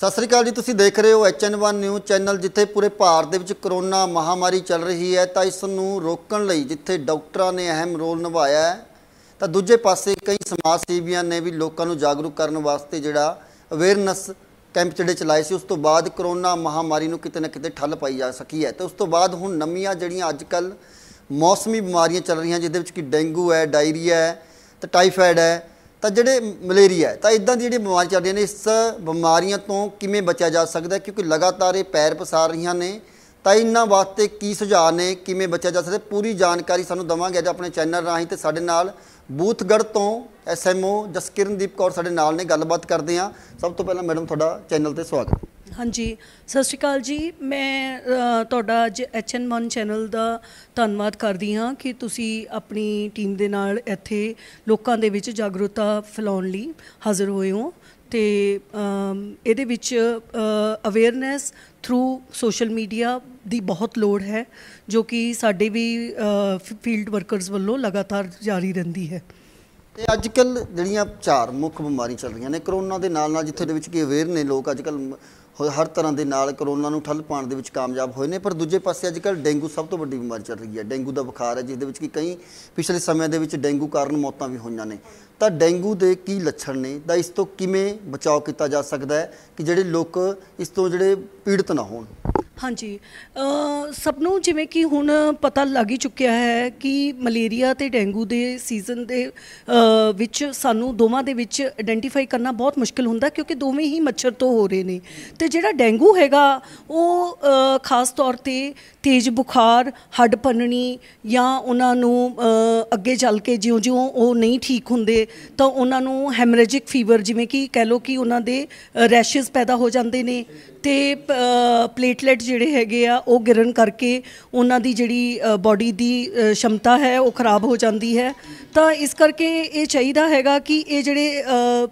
ਸਤਿ ਸ੍ਰੀ ਅਕਾਲ ਜੀ ਤੁਸੀਂ ਦੇਖ ਰਹੇ ਹੋ HN1 ਨਿਊਜ਼ ਚੈਨਲ ਜਿੱਥੇ ਪੂਰੇ ਭਾਰਤ ਦੇ ਵਿੱਚ ਕਰੋਨਾ ਮਹਾਮਾਰੀ ਚੱਲ ਰਹੀ ਹੈ ਤਾਂ ਇਸ ਨੂੰ ਰੋਕਣ ਲਈ ਜਿੱਥੇ ਡਾਕਟਰਾਂ ਨੇ ਅਹਿਮ ਰੋਲ ਨਿਭਾਇਆ ਹੈ ਤਾਂ ਦੂਜੇ ਪਾਸੇ ਕਈ ਸਮਾਜ ਸੇਵੀਆਂ ਨੇ ਵੀ ਲੋਕਾਂ ਨੂੰ ਜਾਗਰੂਕ ਕਰਨ ਵਾਸਤੇ ਜਿਹੜਾ ਅਵੇਅਰਨੈਸ ਕੈਂਪ ਜਿਹੜੇ ਚਲਾਏ ਸੀ ਉਸ ਤੋਂ ਬਾਅਦ ਕਰੋਨਾ ਮਹਾਮਾਰੀ ਨੂੰ ਕਿਤੇ ਨਾ ਕਿਤੇ ਠੱਲ ਪਾਈ ਜਾ ਸਕੀ ਹੈ ਤੇ ਉਸ ਤੋਂ ਬਾਅਦ ਹੁਣ ਨਵੀਆਂ ਜਿਹੜੀਆਂ ਅੱਜ ਕੱਲ ਮੌਸਮੀ ਬਿਮਾਰੀਆਂ ਚੱਲ ਰਹੀਆਂ ਜਿਹਦੇ ਵਿੱਚ ਕਿ ਡੈਂਗੂ ਹੈ ਡਾਇਰੀਆ ਹੈ ਤੇ ਟਾਈਫਾਇਡ ਹੈ ਤਾਂ ਜਿਹੜੇ ਮਲੇਰੀਆ ਤਾਂ ਇਦਾਂ ਦੀ ਜਿਹੜੀ ਬਿਮਾਰੀ ਚੱਲ ਰਹੀਆਂ ਨੇ ਇਸ ਬਿਮਾਰੀਆਂ ਤੋਂ ਕਿਵੇਂ ਬਚਿਆ ਜਾ ਸਕਦਾ ਕਿਉਂਕਿ ਲਗਾਤਾਰ ਇਹ ਪੈਰ ਪਸਾਰ ਰਹੀਆਂ ਨੇ ਤਾਂ ਇਹਨਾਂ ਵਾਸਤੇ ਕੀ ਸੁਝਾਅ ਨੇ ਕਿਵੇਂ ਬਚਿਆ ਜਾ ਸਕਦਾ ਪੂਰੀ ਜਾਣਕਾਰੀ ਸਾਨੂੰ ਦਵਾਂਗੇ ਅੱਜ ਆਪਣੇ ਚੈਨਲ ਰਾਹੀਂ ਤੇ ਸਾਡੇ ਨਾਲ ਬੂਥਗੜ ਤੋਂ ਐਸਐਮਓ ਜਸਕਿਰਨਦੀਪ ਕੌਰ ਸਾਡੇ ਨਾਲ ਨੇ ਗੱਲਬਾਤ ਕਰਦੇ ਆ ਸਭ ਤੋਂ ਪਹਿਲਾਂ ਮੈਡਮ ਤੁਹਾਡਾ ਚੈਨਲ ਤੇ ਸਵਾਗਤ ਹਾਂਜੀ ਸਤਿ ਸ਼੍ਰੀ ਅਕਾਲ ਜੀ ਮੈਂ ਤੁਹਾਡਾ ਅੱਜ ਐਚਐਨ1 ਚੈਨਲ ਦਾ ਧੰਨਵਾਦ ਕਰਦੀ ਹਾਂ ਕਿ ਤੁਸੀਂ ਆਪਣੀ ਟੀਮ ਦੇ ਨਾਲ ਇੱਥੇ ਲੋਕਾਂ ਦੇ ਵਿੱਚ ਜਾਗਰੂਕਤਾ ਫੈਲਾਉਣ ਲਈ ਹਾਜ਼ਰ ਹੋਏ ਹੋ ਤੇ ਇਹਦੇ ਵਿੱਚ ਅਵੇਅਰਨੈਸ ਥਰੂ ਸੋਸ਼ਲ ਮੀਡੀਆ ਦੀ ਬਹੁਤ ਲੋੜ ਹੈ ਜੋ ਕਿ ਸਾਡੇ ਵੀ ਫੀਲਡ ਵਰਕਰਸ ਵੱਲੋਂ ਲਗਾਤਾਰ ਜਾਰੀ ਰਹਿੰਦੀ ਹੈ ਤੇ ਅੱਜ ਕੱਲ ਜਿਹੜੀਆਂ ਚਾਰ ਮੁੱਖ ਬਿਮਾਰੀਆਂ ਚੱਲ ਰਹੀਆਂ ਨੇ ਕਰੋਨਾ ਦੇ ਨਾਲ ਨਾਲ ਜਿੱਥੇ ਦੇ ਵਿੱਚ ਕੀ ਅਵੇਅਰ ਨੇ ਲੋਕ ਅੱਜ ਕੱਲ ਹਰ ਤਰ੍ਹਾਂ ਦੇ ਨਾਲ ਕਰੋਨਾ ਨੂੰ ਠੱਲ ਪਾਉਣ ਦੇ ਵਿੱਚ ਕਾਮਯਾਬ ਹੋਏ ਨੇ ਪਰ ਦੂਜੇ ਪਾਸੇ ਅੱਜ ਕੱਲ ਡੇਂਗੂ ਸਭ ਤੋਂ ਵੱਡੀ ਬਿਮਾਰੀ ਚੱਲ ਰਹੀ ਹੈ ਡੇਂਗੂ ਦਾ ਬੁਖਾਰ ਹੈ ਜਿਸ ਦੇ ਵਿੱਚ ਕਿ ਕਈ ਪਿਛਲੇ ਸਮੇਂ ਦੇ ਵਿੱਚ ਡੇਂਗੂ ਕਾਰਨ ਮੌਤਾਂ ਵੀ ਹੋਈਆਂ ਨੇ ਤਾਂ ਡੇਂਗੂ ਦੇ ਕੀ ਲੱਛਣ ਨੇ ਤਾਂ ਇਸ ਤੋਂ ਕਿਵੇਂ ਬਚਾਅ ਕੀਤਾ ਜਾ ਸਕਦਾ ਹੈ ਕਿ ਜਿਹੜੇ ਲੋਕ ਇਸ ਤੋਂ ਜਿਹੜੇ ਪੀੜਤ ਨਾ ਹੋਣ ਹਾਂਜੀ ਸਭ ਨੂੰ ਜਿਵੇਂ ਕਿ ਹੁਣ ਪਤਾ ਲੱਗ ਹੀ ਚੁੱਕਿਆ ਹੈ ਕਿ ਮਲੇਰੀਆ ਤੇ ਡੈਂਗੂ ਦੇ ਸੀਜ਼ਨ ਦੇ ਵਿੱਚ ਸਾਨੂੰ ਦੋਵਾਂ ਦੇ ਵਿੱਚ ਆਇਡੈਂਟੀਫਾਈ ਕਰਨਾ ਬਹੁਤ ਮੁਸ਼ਕਲ ਹੁੰਦਾ ਕਿਉਂਕਿ ਦੋਵੇਂ ਹੀ ਮੱਛਰ ਤੋਂ ਹੋ ਰਹੇ ਨੇ ਤੇ ਜਿਹੜਾ ਡੈਂਗੂ ਹੈਗਾ ਉਹ ਖਾਸ ਤੌਰ ਤੇ ਤੇਜ਼ ਬੁਖਾਰ ਹੱਡ ਪੰਨਣੀ ਜਾਂ ਉਹਨਾਂ ਨੂੰ ਅੱਗੇ ਚੱਲ ਕੇ ਜਿਉਂ-ਜਿਉਂ ਉਹ ਨਹੀਂ ਠੀਕ ਹੁੰਦੇ ਤਾਂ ਉਹਨਾਂ ਨੂੰ ਹੈਮਰੇਜਿਕ ਫੀਵਰ ਜਿਵੇਂ ਕਿ ਕਹਿ ਲੋ ਕਿ ਉਹਨਾਂ ਦੇ ਰੈਸ਼ਸ ਪੈਦਾ ਹੋ ਜਾਂਦੇ ਨੇ ਤੇ ਪਲੇਟਲੇਟ ਜਿਹੜੇ ਹੈਗੇ ਆ ਉਹ ਗਿਰਨ ਕਰਕੇ ਉਹਨਾਂ ਦੀ ਜਿਹੜੀ ਬਾਡੀ ਦੀ ਸ਼ਮਤਾ ਹੈ ਉਹ ਖਰਾਬ ਹੋ ਜਾਂਦੀ ਹੈ ਤਾਂ ਇਸ ਕਰਕੇ ਇਹ ਚਾਹੀਦਾ ਹੈਗਾ ਕਿ ਇਹ ਜਿਹੜੇ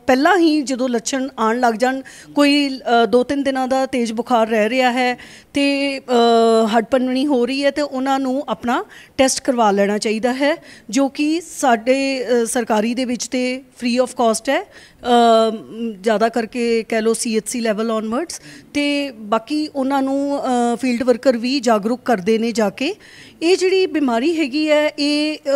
ਪਹਿਲਾਂ ਹੀ ਜਦੋਂ ਲੱਛਣ ਆਣ ਲੱਗ ਜਾਣ ਕੋਈ 2-3 ਦਿਨਾਂ ਦਾ ਤੇਜ਼ ਬੁਖਾਰ ਰਹਿ ਰਿਹਾ ਹੈ ਤੇ ਹੜਪਨਵਣੀ ਹੋ ਰਹੀ ਹੈ ਤੇ ਉਹਨਾਂ ਨੂੰ ਆਪਣਾ ਟੈਸਟ ਕਰਵਾ ਲੈਣਾ ਚਾਹੀਦਾ ਹੈ ਜੋ ਕਿ ਸਾਡੇ ਸਰਕਾਰੀ ਦੇ ਵਿੱਚ ਤੇ ਫ੍ਰੀ ਆਫ ਕਾਸਟ ਹੈ ਜ਼ਿਆਦਾ ਕਰਕੇ ਕਹਿ ਲੋ ਸੀਐਚਸੀ ਲੈਵਲ ਔਨਵਰਡਸ ਤੇ ਬਾਕੀ ਉਹਨਾਂ ਨੂੰ ਫੀਲਡ ਵਰਕਰ ਵੀ ਜਾਗਰੂਕ ਕਰਦੇ ਨੇ ਜਾ ਕੇ ਇਹ ਜਿਹੜੀ ਬਿਮਾਰੀ ਹੈਗੀ ਹੈ ਇਹ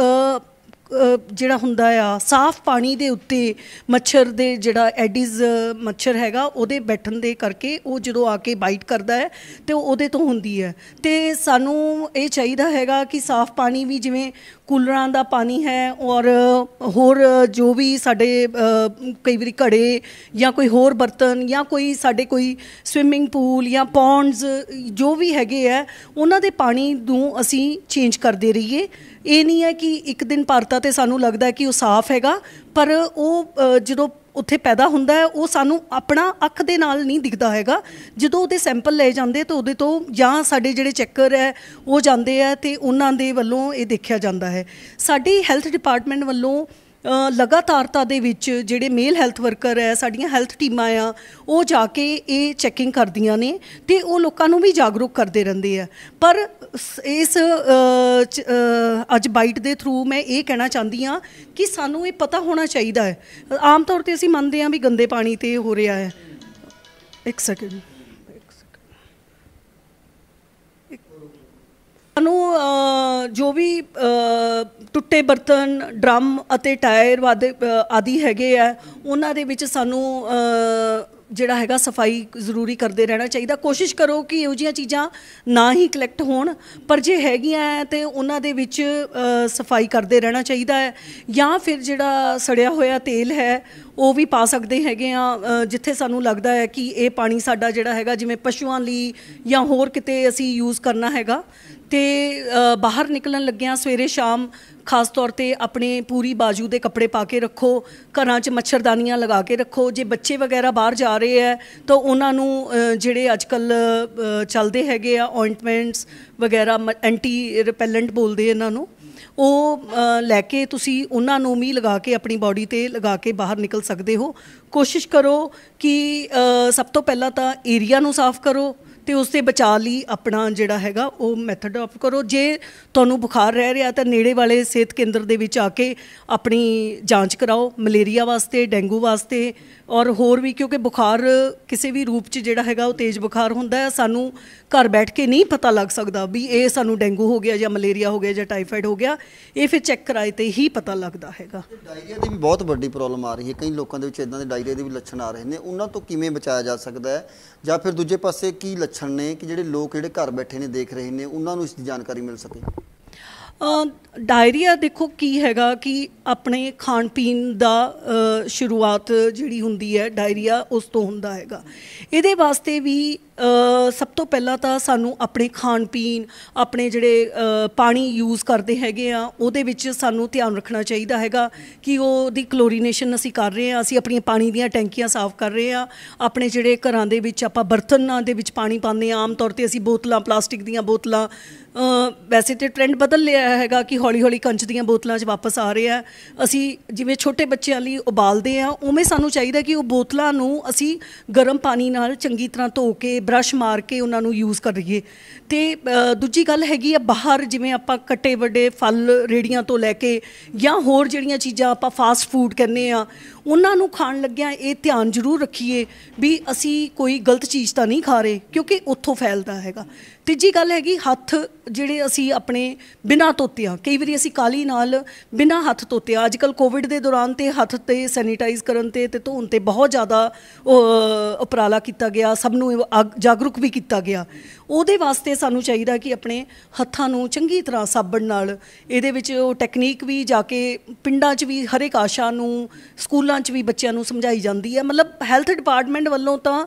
ਜਿਹੜਾ ਹੁੰਦਾ ਆ ਸਾਫ਼ ਪਾਣੀ ਦੇ ਉੱਤੇ ਮੱਛਰ ਦੇ ਜਿਹੜਾ ਐਡੀਜ਼ ਮੱਛਰ ਹੈਗਾ ਉਹਦੇ ਬੈਠਣ ਦੇ ਕਰਕੇ ਉਹ ਜਦੋਂ ਆ ਕੇ ਬਾਈਟ ਕਰਦਾ ਹੈ ਤੇ ਉਹਦੇ ਤੋਂ ਹੁੰਦੀ ਹੈ ਤੇ ਸਾਨੂੰ ਇਹ ਚਾਹੀਦਾ ਹੈਗਾ ਕਿ ਸਾਫ਼ ਪਾਣੀ ਵੀ ਜਿਵੇਂ ਕੂਲਰਾਂ ਦਾ ਪਾਣੀ ਹੈ ਔਰ ਹੋਰ ਜੋ ਵੀ ਸਾਡੇ ਕਈ ਵਾਰੀ ਘੜੇ ਜਾਂ ਕੋਈ ਹੋਰ ਬਰਤਨ ਜਾਂ ਕੋਈ ਸਾਡੇ ਕੋਈ ਸਵਿਮਿੰਗ ਪੂਲ ਜਾਂ ਪੌਂਡਸ ਜੋ ਵੀ ਹੈਗੇ ਆ ਉਹਨਾਂ ਦੇ ਪਾਣੀ ਨੂੰ ਅਸੀਂ ਚੇਂਜ ਕਰਦੇ ਰਹੀਏ ਇਹ ਨਹੀਂ ਹੈ ਕਿ ਇੱਕ ਦਿਨ ਭਰਤਾ ਤੇ ਸਾਨੂੰ ਲੱਗਦਾ ਕਿ ਉਹ ਸਾਫ਼ ਹੈਗਾ ਪਰ ਉਹ ਜਦੋਂ ਉੱਥੇ ਪੈਦਾ ਹੁੰਦਾ ਹੈ ਉਹ ਸਾਨੂੰ ਆਪਣਾ ਅੱਖ ਦੇ ਨਾਲ ਨਹੀਂ ਦਿਖਦਾ ਹੈਗਾ ਜਦੋਂ ਉਹਦੇ ਸੈਂਪਲ ਲਏ ਜਾਂਦੇ ਤਾਂ ਉਹਦੇ ਤੋਂ ਜਾਂ ਸਾਡੇ ਜਿਹੜੇ ਚੈੱਕਰ ਹੈ ਉਹ ਜਾਂਦੇ ਆ ਤੇ ਉਹਨਾਂ ਦੇ ਵੱਲੋਂ ਇਹ ਦੇਖਿਆ ਜਾਂਦਾ ਹੈ ਸਾਡੀ ਹੈਲਥ ਡਿਪਾਰਟਮੈਂਟ ਵੱਲੋਂ ਲਗਾਤਾਰਤਾ ਦੇ ਵਿੱਚ ਜਿਹੜੇ ਮੇਲ ਹੈਲਥ ਵਰਕਰ ਹੈ ਸਾਡੀਆਂ ਹੈਲਥ ਟੀਮਾਂ ਆ ਉਹ ਜਾ ਕੇ ਇਹ ਚੈਕਿੰਗ ਕਰਦੀਆਂ ਨੇ ਤੇ ਉਹ ਲੋਕਾਂ ਨੂੰ ਵੀ ਜਾਗਰੂਕ ਕਰਦੇ ਰਹਿੰਦੇ ਆ ਪਰ ਇਸ ਅੱਜ ਬਾਈਟ ਦੇ ਥਰੂ ਮੈਂ ਇਹ ਕਹਿਣਾ ਚਾਹੁੰਦੀ ਆ ਕਿ ਸਾਨੂੰ ਇਹ ਪਤਾ ਹੋਣਾ ਚਾਹੀਦਾ ਹੈ ਆਮ ਤੌਰ ਤੇ ਅਸੀਂ ਮੰਨਦੇ ਆ ਵੀ ਗੰਦੇ ਪਾਣੀ ਤੇ ਹੋ ਰਿਹਾ ਹੈ ਇੱਕ ਸੈਕਿੰਡ ਨੂੰ ਜੋ ਵੀ ਟੁੱਟੇ ਬਰਤਨ ਡਰਮ ਅਤੇ ਟਾਇਰ ਵਾਦੇ ਆਦੀ ਹੈਗੇ ਆ ਉਹਨਾਂ ਦੇ ਵਿੱਚ ਸਾਨੂੰ ਜਿਹੜਾ ਹੈਗਾ ਸਫਾਈ ਜ਼ਰੂਰੀ ਕਰਦੇ ਰਹਿਣਾ ਚਾਹੀਦਾ ਕੋਸ਼ਿਸ਼ ਕਰੋ ਕਿ ਇਹੋ ਜੀਆਂ ਚੀਜ਼ਾਂ ਨਾ ਹੀ ਕਲੈਕਟ ਹੋਣ ਪਰ ਜੇ ਹੈਗੀਆਂ ਤੇ ਉਹਨਾਂ ਦੇ ਵਿੱਚ ਸਫਾਈ ਕਰਦੇ ਰਹਿਣਾ ਚਾਹੀਦਾ ਹੈ ਜਾਂ ਫਿਰ ਜਿਹੜਾ ਸੜਿਆ ਹੋਇਆ ਤੇਲ ਹੈ ਉਹ ਵੀ ਪਾ ਸਕਦੇ ਹੈਗੇ ਆ ਜਿੱਥੇ ਸਾਨੂੰ ਲੱਗਦਾ ਹੈ ਕਿ ਇਹ ਪਾਣੀ ਸਾਡਾ ਜਿਹੜਾ ਹੈਗਾ ਜਿਵੇਂ ਪਸ਼ੂਆਂ ਲਈ ਜਾਂ ਹੋਰ ਕਿਤੇ ਅਸੀਂ ਯੂਜ਼ ਕਰਨਾ ਹੈਗਾ ਤੇ ਬਾਹਰ ਨਿਕਲਣ ਲੱਗਿਆਂ ਸਵੇਰੇ ਸ਼ਾਮ ਖਾਸ ਤੌਰ ਤੇ ਆਪਣੇ ਪੂਰੀ ਬਾਜੂ ਦੇ ਕੱਪੜੇ ਪਾ ਕੇ ਰੱਖੋ ਘਰਾਂ 'ਚ ਮੱਛਰਦਾਨੀਆਂ ਲਗਾ ਕੇ ਰੱਖੋ ਜੇ ਬੱਚੇ ਵਗੈਰਾ ਬਾਹਰ ਜਾ ਰਹੇ ਆ ਤਾਂ ਉਹਨਾਂ ਨੂੰ ਜਿਹੜੇ ਅੱਜਕੱਲ ਚੱਲਦੇ ਹੈਗੇ ਆ ਆਇੰਟਮੈਂਟਸ ਵਗੈਰਾ ਐਂਟੀ ਰਿਪੈਲੈਂਟ ਬੋਲਦੇ ਇਹਨਾਂ ਨੂੰ ਉਹ ਲੈ ਕੇ ਤੁਸੀਂ ਉਹਨਾਂ ਨੂੰ ਵੀ ਲਗਾ ਕੇ ਆਪਣੀ ਬਾਡੀ ਤੇ ਲਗਾ ਕੇ ਬਾਹਰ ਨਿਕਲ ਸਕਦੇ ਹੋ ਕੋਸ਼ਿਸ਼ ਕਰੋ ਕਿ ਸਭ ਤੋਂ ਪਹਿਲਾਂ ਤਾਂ ਏਰੀਆ ਨੂੰ ਸਾਫ਼ ਕਰੋ ਤੇ ਉਸ ਦੇ ਬਚਾ ਲਈ ਆਪਣਾ ਜਿਹੜਾ ਹੈਗਾ ਉਹ ਮੈਥਡ ਆਪ ਕਰੋ ਜੇ ਤੁਹਾਨੂੰ ਬੁਖਾਰ ਰਹਿ ਰਿਹਾ ਤਾਂ ਨੇੜੇ ਵਾਲੇ ਸਿਹਤ ਕੇਂਦਰ ਦੇ ਵਿੱਚ ਆ ਕੇ ਆਪਣੀ ਜਾਂਚ ਕਰਾਓ ਮਲੇਰੀਆ ਵਾਸਤੇ ਡੈਂਗੂ ਵਾਸਤੇ ਔਰ ਹੋਰ ਵੀ ਕਿਉਂਕਿ ਬੁਖਾਰ ਕਿਸੇ ਵੀ ਰੂਪ 'ਚ ਜਿਹੜਾ ਹੈਗਾ ਉਹ ਤੇਜ਼ ਬੁਖਾਰ ਹੁੰਦਾ ਹੈ ਸਾਨੂੰ ਘਰ ਬੈਠ ਕੇ ਨਹੀਂ ਪਤਾ ਲੱਗ ਸਕਦਾ ਵੀ ਇਹ ਸਾਨੂੰ ਡੈਂਗੂ ਹੋ ਗਿਆ ਜਾਂ ਮਲੇਰੀਆ ਹੋ ਗਿਆ ਜਾਂ ਟਾਈਫਾਈਡ ਹੋ ਗਿਆ ਇਹ ਫਿਰ ਚੈੱਕ ਕਰਾਏ ਤੇ ਹੀ ਪਤਾ ਲੱਗਦਾ ਹੈਗਾ ਡਾਇਰੀਆ ਦੀ ਵੀ ਬਹੁਤ ਵੱਡੀ ਪ੍ਰੋਬਲਮ ਆ ਰਹੀ ਹੈ ਕਈ ਲੋਕਾਂ ਦੇ ਵਿੱਚ ਇਦਾਂ ਦੇ ਡਾਇਰੀਆ ਦੇ ਵੀ ਲੱਛਣ ਆ ਰਹੇ ਨੇ ਉਹਨਾਂ ਤੋਂ ਕਿਵੇਂ ਬਚਾਇਆ ਜਾ ਸਕਦਾ ਹੈ ਜਾਂ ਫਿਰ ਦੂਜੇ ਪਾਸੇ ਕੀ ਲੱਛਣ ਨੇ ਕਿ ਜਿਹੜੇ ਲੋਕ ਜਿਹੜੇ ਘਰ ਬੈਠੇ ਨੇ ਦੇਖ ਰਹੇ ਨੇ ਉਹਨਾਂ ਨੂੰ ਇਸ ਦੀ ਜਾਣਕਾਰੀ ਮਿਲ ਸਕੇ ਡਾਇਰੀਆ ਦੇਖੋ ਕੀ ਹੈਗਾ ਕਿ ਆਪਣੇ ਖਾਣ ਪੀਣ ਦਾ ਸ਼ੁਰੂਆਤ ਜਿਹੜੀ ਹੁੰਦੀ ਹੈ ਡਾਇਰੀਆ ਉਸ ਤੋਂ ਹੁੰਦਾ ਹੈਗਾ ਇਹਦੇ ਵਾਸਤੇ ਵੀ ਸਭ ਤੋਂ ਪਹਿਲਾਂ ਤਾਂ ਸਾਨੂੰ ਆਪਣੇ ਖਾਣ ਪੀਣ ਆਪਣੇ ਜਿਹੜੇ ਪਾਣੀ ਯੂਜ਼ ਕਰਦੇ ਹੈਗੇ ਆ ਉਹਦੇ ਵਿੱਚ ਸਾਨੂੰ ਧਿਆਨ ਰੱਖਣਾ ਚਾਹੀਦਾ ਹੈਗਾ ਕਿ ਉਹਦੀ ਕਲੋਰੀਨੇਸ਼ਨ ਅਸੀਂ ਕਰ ਰਹੇ ਆ ਅਸੀਂ ਆਪਣੀਆਂ ਪਾਣੀ ਦੀਆਂ ਟੈਂਕੀਆਂ ਸਾਫ਼ ਕਰ ਰਹੇ ਆ ਆਪਣੇ ਜਿਹੜੇ ਘਰਾਂ ਦੇ ਵਿੱਚ ਆਪਾਂ ਬਰਤਨਾਂ ਦੇ ਵਿੱਚ ਪਾਣੀ ਪਾਉਂਦੇ ਆ ਆਮ ਤੌਰ ਤੇ ਅਸੀਂ ਬੋਤਲਾਂ ਪਲਾਸਟਿਕ ਦੀਆਂ ਬੋਤਲਾਂ ਵੈਸੇ ਤੇ ਟ੍ਰੈਂਡ ਬਦਲ ਲਿਆ ਹੈਗਾ ਕਿ ਹੌਲੀ-ਹੌਲੀ ਕੰਚ ਦੀਆਂ ਬੋਤਲਾਂ 'ਚ ਵਾਪਸ ਆ ਰਹੇ ਆ ਅਸੀਂ ਜਿਵੇਂ ਛੋਟੇ ਬੱਚਿਆਂ ਲਈ ਉਬਾਲਦੇ ਆ ਉਵੇਂ ਸਾਨੂੰ ਚਾਹੀਦਾ ਕਿ ਉਹ ਬੋਤਲਾਂ ਨੂੰ ਅਸੀਂ ਗਰਮ ਪਾਣੀ ਨਾਲ ਚੰਗੀ ਤਰ੍ਹਾਂ ਧੋ ਕੇ ਬ੍ਰਸ਼ ਮਾਰ ਕੇ ਉਹਨਾਂ ਨੂੰ ਯੂਜ਼ ਕਰੀਏ ਤੇ ਦੂਜੀ ਗੱਲ ਹੈਗੀ ਆ ਬਾਹਰ ਜਿਵੇਂ ਆਪਾਂ ਕੱਟੇ ਵੱਡੇ ਫਲ ਰੇੜੀਆਂ ਤੋਂ ਲੈ ਕੇ ਜਾਂ ਹੋਰ ਜਿਹੜੀਆਂ ਚੀਜ਼ਾਂ ਆਪਾਂ ਫਾਸਟ ਫੂਡ ਕਹਿੰਦੇ ਆ ਉਹਨਾਂ ਨੂੰ ਖਾਣ ਲੱਗਿਆਂ ਇਹ ਧਿਆਨ ਜ਼ਰੂਰ ਰੱਖੀਏ ਵੀ ਅਸੀਂ ਕੋਈ ਗਲਤ ਚੀਜ਼ ਤਾਂ ਨਹੀਂ ਖਾ ਰਹੇ ਕਿਉਂਕਿ ਉੱਥੋਂ ਫੈਲਦਾ ਹੈਗਾ ਤੀਜੀ ਗੱਲ ਹੈਗੀ ਹੱਥ ਜਿਹੜੇ ਅਸੀਂ ਆਪਣੇ ਬਿਨਾ ਧੋਤਿਆਂ ਕਈ ਵਾਰੀ ਅਸੀਂ ਕਾਲੀ ਨਾਲ ਬਿਨਾ ਹੱਥ ਧੋਤੇ ਅੱਜ ਕੱਲ ਕੋਵਿਡ ਦੇ ਦੌਰਾਨ ਤੇ ਹੱਥ ਤੇ ਸੈਨੀਟਾਈਜ਼ ਕਰਨ ਤੇ ਤੇ ਧੋਣ ਤੇ ਬਹੁਤ ਜ਼ਿਆਦਾ ਉਪਰਾਲਾ ਕੀਤਾ ਗਿਆ ਸਭ ਨੂੰ ਜਾਗਰੂਕ ਵੀ ਕੀਤਾ ਗਿਆ ਉਹਦੇ ਵਾਸਤੇ ਸਾਨੂੰ ਚਾਹੀਦਾ ਕਿ ਆਪਣੇ ਹੱਥਾਂ ਨੂੰ ਚੰਗੀ ਤਰ੍ਹਾਂ ਸਾਬਣ ਨਾਲ ਇਹਦੇ ਵਿੱਚ ਉਹ ਟੈਕਨੀਕ ਵੀ ਜਾ ਕੇ ਪਿੰਡਾਂ 'ਚ ਵੀ ਹਰੇਕ ਆਸ਼ਾ ਨੂੰ ਸਕੂਲਾਂ 'ਚ ਵੀ ਬੱਚਿਆਂ ਨੂੰ ਸਮਝਾਈ ਜਾਂਦੀ ਹੈ ਮਤਲਬ ਹੈਲਥ ਡਿਪਾਰਟਮੈਂਟ ਵੱਲੋਂ ਤਾਂ